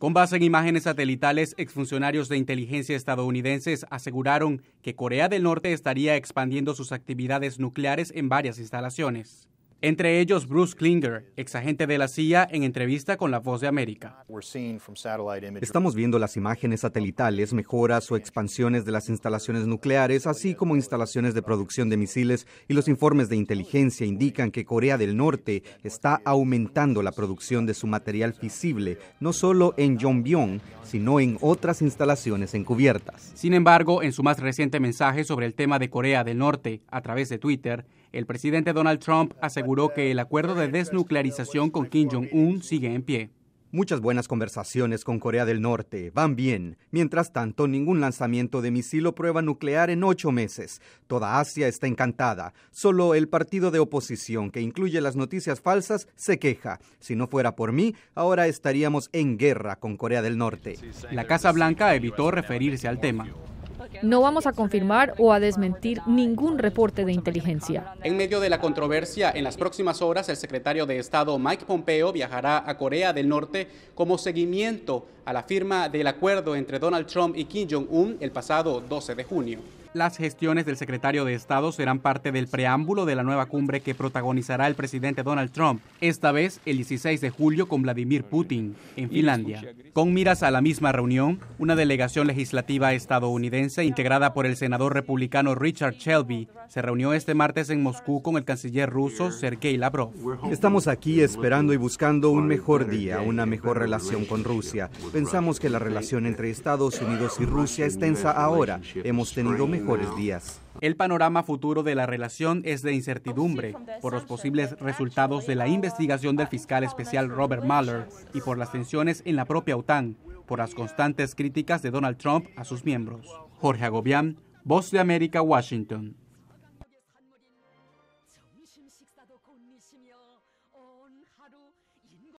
Con base en imágenes satelitales, exfuncionarios de inteligencia estadounidenses aseguraron que Corea del Norte estaría expandiendo sus actividades nucleares en varias instalaciones entre ellos Bruce Klinger, ex agente de la CIA en entrevista con La Voz de América. Estamos viendo las imágenes satelitales, mejoras o expansiones de las instalaciones nucleares, así como instalaciones de producción de misiles, y los informes de inteligencia indican que Corea del Norte está aumentando la producción de su material fisible, no solo en Yongbyon, sino en otras instalaciones encubiertas. Sin embargo, en su más reciente mensaje sobre el tema de Corea del Norte, a través de Twitter, el presidente Donald Trump aseguró que el acuerdo de desnuclearización con Kim Jong-un sigue en pie. Muchas buenas conversaciones con Corea del Norte van bien. Mientras tanto, ningún lanzamiento de misil o prueba nuclear en ocho meses. Toda Asia está encantada. Solo el partido de oposición, que incluye las noticias falsas, se queja. Si no fuera por mí, ahora estaríamos en guerra con Corea del Norte. La Casa Blanca evitó referirse al tema. No vamos a confirmar o a desmentir ningún reporte de inteligencia. En medio de la controversia, en las próximas horas el secretario de Estado Mike Pompeo viajará a Corea del Norte como seguimiento a la firma del acuerdo entre Donald Trump y Kim Jong-un el pasado 12 de junio. Las gestiones del secretario de Estado serán parte del preámbulo de la nueva cumbre que protagonizará el presidente Donald Trump, esta vez el 16 de julio con Vladimir Putin, en Finlandia. Con miras a la misma reunión, una delegación legislativa estadounidense integrada por el senador republicano Richard Shelby se reunió este martes en Moscú con el canciller ruso Sergei Lavrov. Estamos aquí esperando y buscando un mejor día, una mejor relación con Rusia. Pensamos que la relación entre Estados Unidos y Rusia es tensa ahora. Hemos tenido días. El panorama futuro de la relación es de incertidumbre por los posibles resultados de la investigación del fiscal especial Robert Mueller y por las tensiones en la propia OTAN, por las constantes críticas de Donald Trump a sus miembros. Jorge Agobián, Voz de América, Washington.